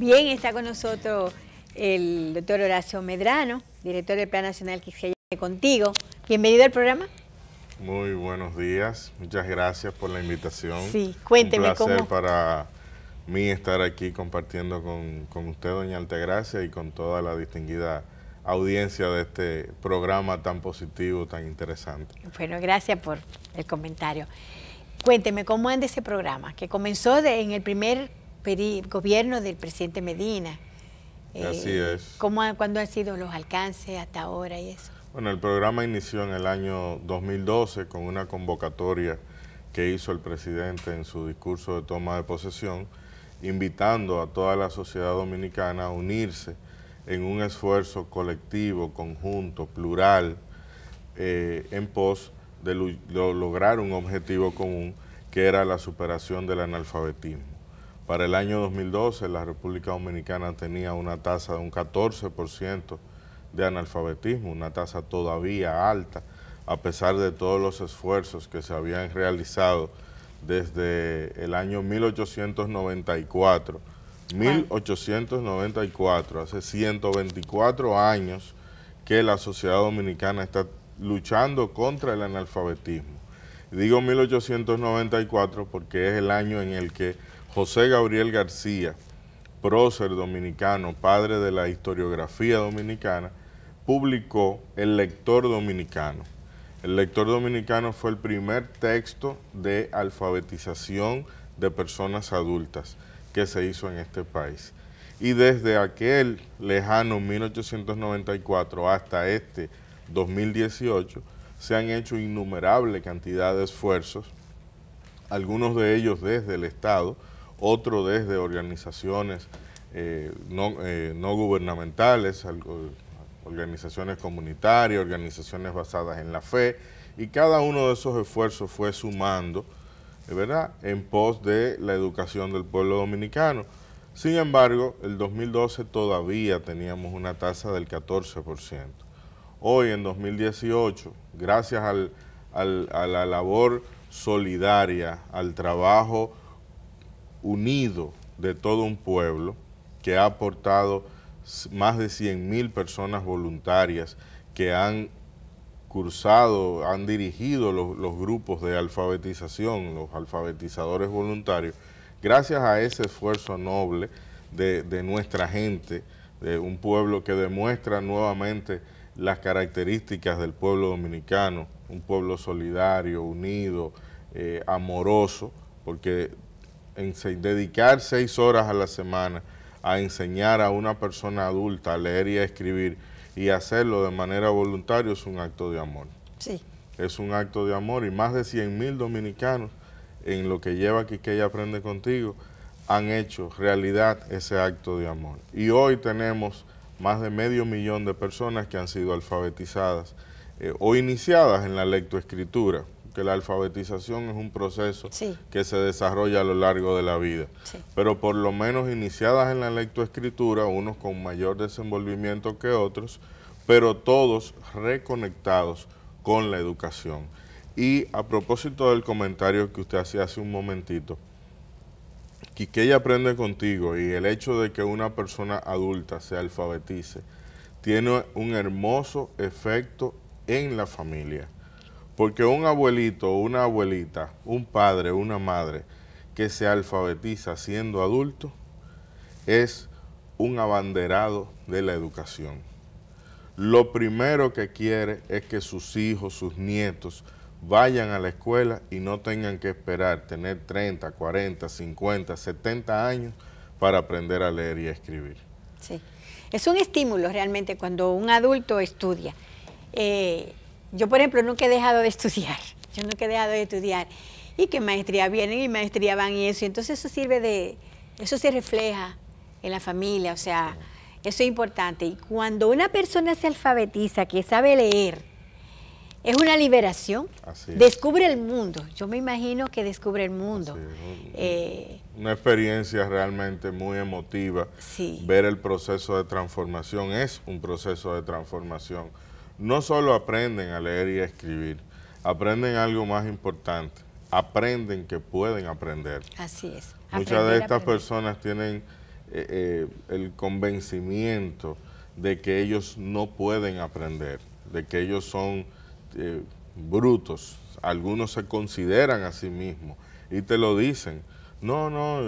Bien, está con nosotros el doctor Horacio Medrano, director del Plan Nacional Quisqueya Contigo. Bienvenido al programa. Muy buenos días, muchas gracias por la invitación. Sí, cuénteme Un placer para mí estar aquí compartiendo con, usted, doña Altagracia, y con toda la distinguida audiencia de este programa tan positivo, tan interesante. Bueno, gracias por el comentario. Cuénteme, ¿cómo anda ese programa? Que comenzó en el primer gobierno del presidente Medina. Eh, Así es. ¿cómo ha, ¿Cuándo han sido los alcances hasta ahora y eso? Bueno, el programa inició en el año 2012 con una convocatoria que hizo el presidente en su discurso de toma de posesión, invitando a toda la sociedad dominicana a unirse en un esfuerzo colectivo, conjunto, plural, eh, en pos de lograr un objetivo común que era la superación del analfabetismo. Para el año 2012 la República Dominicana tenía una tasa de un 14% de analfabetismo, una tasa todavía alta, a pesar de todos los esfuerzos que se habían realizado desde el año 1894. 1894, hace 124 años que la sociedad dominicana está luchando contra el analfabetismo. Digo 1894 porque es el año en el que José Gabriel García, prócer dominicano, padre de la historiografía dominicana, publicó El lector dominicano. El lector dominicano fue el primer texto de alfabetización de personas adultas que se hizo en este país. Y desde aquel lejano 1894 hasta este 2018 se han hecho innumerable cantidad de esfuerzos, algunos de ellos desde el Estado, otro desde organizaciones eh, eh, no, gubernamentales, organizaciones comunitarias, organizaciones basadas en la fe, y cada uno de esos esfuerzos fue sumando, eh, ¿verdad?, en pos de la educación del pueblo dominicano. Sin embargo, el 2012 todavía teníamos una tasa del 14%. Hoy, en 2018, gracias a la labor solidaria, al trabajo unido de todo un pueblo que ha aportado más de 100.000 personas voluntarias que han cursado, han dirigido los, grupos de alfabetización, los alfabetizadores voluntarios, gracias a ese esfuerzo noble de, nuestra gente, de un pueblo que demuestra nuevamente las características del pueblo dominicano, un pueblo solidario, unido, eh, amoroso, porque dedicar seis horas a la semana a enseñar a una persona adulta a leer y a escribir y hacerlo de manera voluntaria es un acto de amor. Sí. Es un acto de amor y más de 100 mil dominicanos en lo que lleva aquí que ella aprende contigo han hecho realidad ese acto de amor. Y hoy tenemos más de medio millón de personas que han sido alfabetizadas eh, o iniciadas en la lectoescritura que la alfabetización es un proceso que se desarrolla a lo largo de la vida. Pero por lo menos iniciadas en la lectoescritura, unos con mayor desenvolvimiento que otros, pero todos reconectados con la educación. Y a propósito del comentario que usted hacía hace un momentito, ella aprende contigo y el hecho de que una persona adulta se alfabetice tiene un hermoso efecto en la familia porque un abuelito, una abuelita, un padre, una madre que se alfabetiza siendo adulto es un abanderado de la educación. Lo primero que quiere es que sus hijos, sus nietos, vayan a la escuela y no tengan que esperar tener 30, 40, 50, 70 años para aprender a leer y a escribir. Sí, es un estímulo realmente cuando un adulto estudia. Eh, yo, por ejemplo, nunca he dejado de estudiar. Yo nunca he dejado de estudiar. Y que maestría vienen y maestría van y eso. Entonces eso sirve de, eso se refleja en la familia, o sea, eso es importante. Y cuando una persona se alfabetiza, que sabe leer, es una liberación. Descubre el mundo. Yo me imagino que descubre el mundo. Eh, una experiencia realmente muy emotiva. Ver el proceso de transformación es un proceso de transformación no solo aprenden a leer y a escribir, aprenden algo más importante, aprenden que pueden aprender. Así es. Muchas de estas personas tienen eh, eh, el convencimiento de que ellos no pueden aprender, de que ellos son eh, brutos, algunos se consideran a sí mismos y te lo dicen. No, no,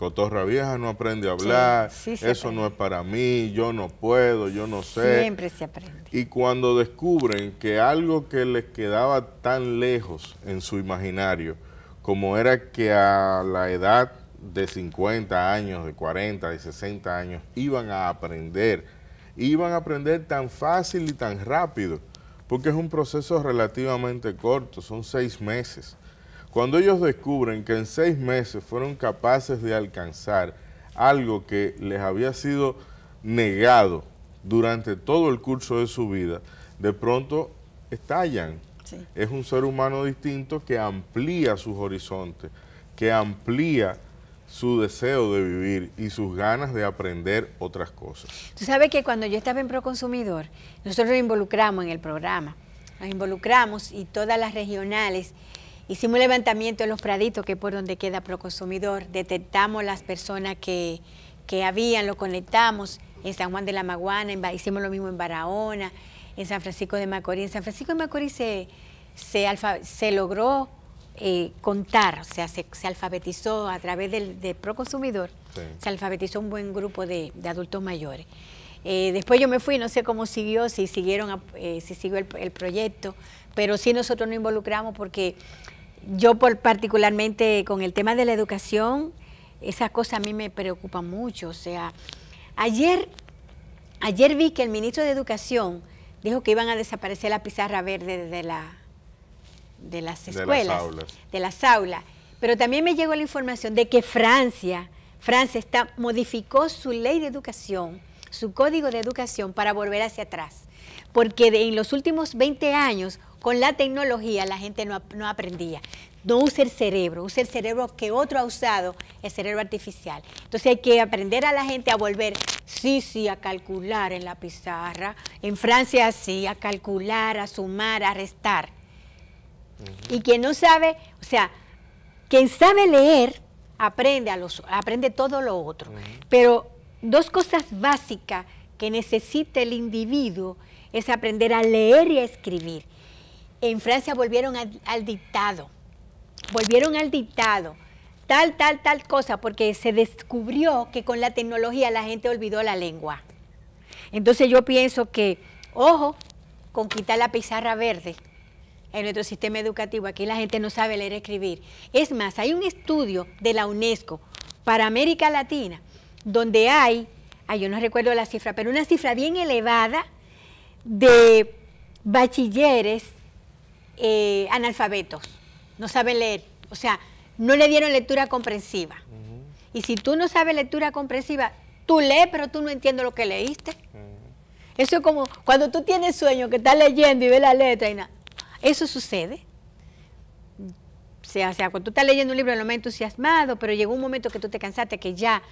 cotorra vieja no aprende a hablar, eso no es para mí, yo no puedo, yo no sé. Siempre se aprende. Y cuando descubren que algo que les quedaba tan lejos en su imaginario, como era que a la edad de 50 años, de 40, de 60 años, iban a aprender, iban a aprender tan fácil y tan rápido, porque es un proceso relativamente corto, son seis meses cuando ellos descubren que en seis meses fueron capaces de alcanzar algo que les había sido negado durante todo el curso de su vida, de pronto estallan. Es un ser humano distinto que amplía sus horizontes, que amplía su deseo de vivir y sus ganas de aprender otras cosas. Tú sabes que cuando yo estaba en Proconsumidor, nosotros nos involucramos en el programa, nos involucramos y todas las regionales Hicimos un levantamiento en los praditos, que es por donde queda Proconsumidor. Detectamos las personas que, habían, lo conectamos en San Juan de la Maguana, hicimos lo mismo en Barahona, en San Francisco de Macorís. En San Francisco de Macorís se, se, logró eh, contar, o sea, se, alfabetizó a través del, Proconsumidor, se alfabetizó un buen grupo de, adultos mayores. Eh, después yo me fui, no sé cómo siguió, si siguieron, eh, si siguió el, el, proyecto, pero sí nosotros nos involucramos porque yo por particularmente con el tema de la educación, esas cosas a mí me preocupa mucho. O sea, ayer, ayer vi que el ministro de Educación dijo que iban a desaparecer la pizarra verde de, la, de las escuelas, de las, aulas. Pero también me llegó la información de que Francia, Francia está, modificó su ley de educación, su código de educación para volver hacia atrás. Porque en los últimos 20 años con la tecnología la gente no, aprendía no usa el cerebro, usa el cerebro que otro ha usado, el cerebro artificial. Entonces hay que aprender a la gente a volver, sí, sí, a calcular en la pizarra. En Francia sí, a calcular, a sumar, a restar. Y quien no sabe, o sea, quien sabe leer, aprende, a los, aprende todo lo otro. Pero dos cosas básicas que necesita el individuo es aprender a leer y a escribir en Francia volvieron al, dictado, volvieron al dictado, tal, tal, tal cosa, porque se descubrió que con la tecnología la gente olvidó la lengua. Entonces yo pienso que, ojo, con quitar la pizarra verde en nuestro sistema educativo, aquí la gente no sabe leer y escribir. Es más, hay un estudio de la UNESCO para América Latina, donde hay, ay, yo no recuerdo la cifra, pero una cifra bien elevada de bachilleres eh, analfabetos, no saben leer, o sea, no le dieron lectura comprensiva. Y si tú no sabes lectura comprensiva, tú lees, pero tú no entiendes lo que leíste. Eso es como cuando tú tienes sueño, que estás leyendo y ves la letra y nada. Eso sucede. O sea, cuando tú estás leyendo un libro, lo me entusiasmado, pero llegó un momento que tú te cansaste, que ya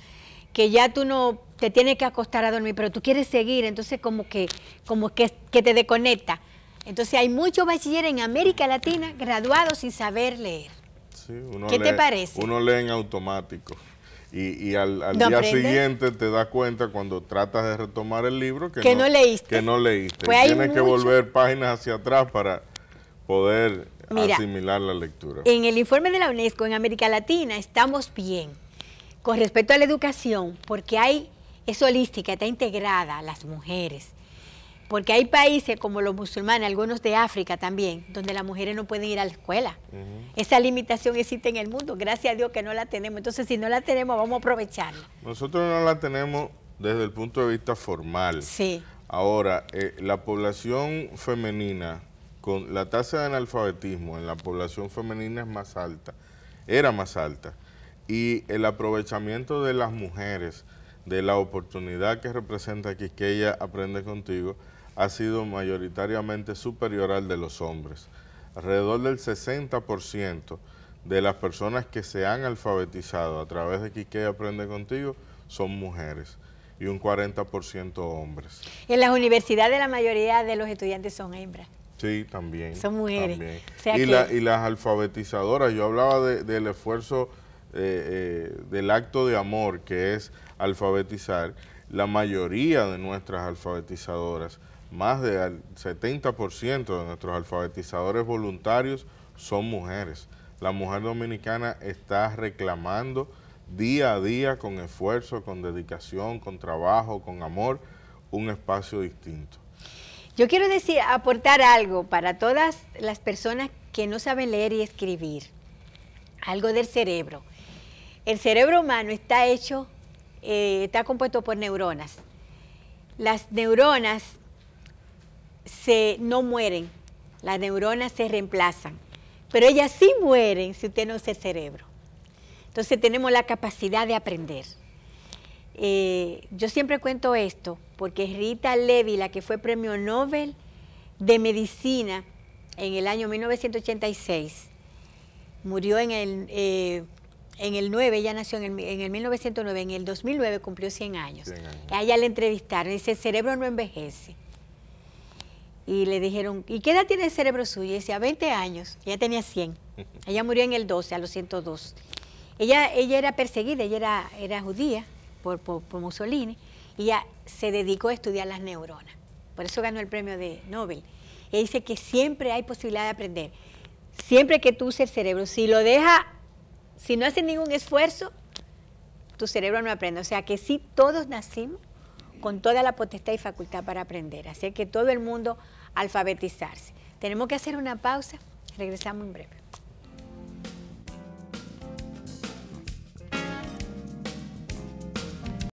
que ya tú no te tienes que acostar a dormir, pero tú quieres seguir, entonces como que como que, que te desconecta. Entonces hay muchos bachilleres en América Latina graduados sin saber leer. ¿Qué te parece? Uno lee en automático. Y, al, día siguiente te das cuenta cuando tratas de retomar el libro que, no, leíste. Que no leíste. Pues tienes que volver páginas hacia atrás para poder asimilar la lectura. En el informe de la UNESCO en América Latina estamos bien con respecto a la educación porque hay es holística, está integrada las mujeres. Porque hay países como los musulmanes, algunos de África también, donde las mujeres no pueden ir a la escuela. Esa limitación existe en el mundo, gracias a Dios que no la tenemos. Entonces, si no la tenemos, vamos a aprovecharla. Nosotros no la tenemos desde el punto de vista formal. Sí. Ahora, eh, la población femenina, con la tasa de analfabetismo en la población femenina es más alta, era más alta. Y el aprovechamiento de las mujeres de la oportunidad que representa ella Aprende Contigo ha sido mayoritariamente superior al de los hombres. Alrededor del 60% de las personas que se han alfabetizado a través de Quisqueya Aprende Contigo son mujeres y un 40% hombres. En las universidades la mayoría de los estudiantes son hembras. Sí, también. Son mujeres. y, las alfabetizadoras, yo hablaba del esfuerzo eh, eh, del acto de amor que es alfabetizar, la mayoría de nuestras alfabetizadoras, más del 70% de nuestros alfabetizadores voluntarios son mujeres. La mujer dominicana está reclamando día a día con esfuerzo, con dedicación, con trabajo, con amor, un espacio distinto. Yo quiero decir, aportar algo para todas las personas que no saben leer y escribir, algo del cerebro. El cerebro humano está hecho, eh, está compuesto por neuronas. Las neuronas se, no mueren, las neuronas se reemplazan, pero ellas sí mueren si usted no es el cerebro. Entonces tenemos la capacidad de aprender. Eh, yo siempre cuento esto porque Rita Levi, la que fue premio Nobel de Medicina en el año 1986, murió en el, eh, en el 9, ella nació en el, 1909, en el 2009 cumplió 100 años. A ella le entrevistaron, dice, el cerebro no envejece. Y le dijeron, ¿y qué edad tiene el cerebro suyo? Y a 20 años, ella tenía 100. Ella murió en el 12, a los 102. Ella, ella era perseguida, ella era, era judía por, Mussolini, y ella se dedicó a estudiar las neuronas. Por eso ganó el premio de Nobel. y dice que siempre hay posibilidad de aprender siempre que tú uses el cerebro, si lo deja si no haces ningún esfuerzo, tu cerebro no aprende. O sea que sí, todos nacimos con toda la potestad y facultad para aprender. Así que todo el mundo alfabetizarse. Tenemos que hacer una pausa. Regresamos en breve.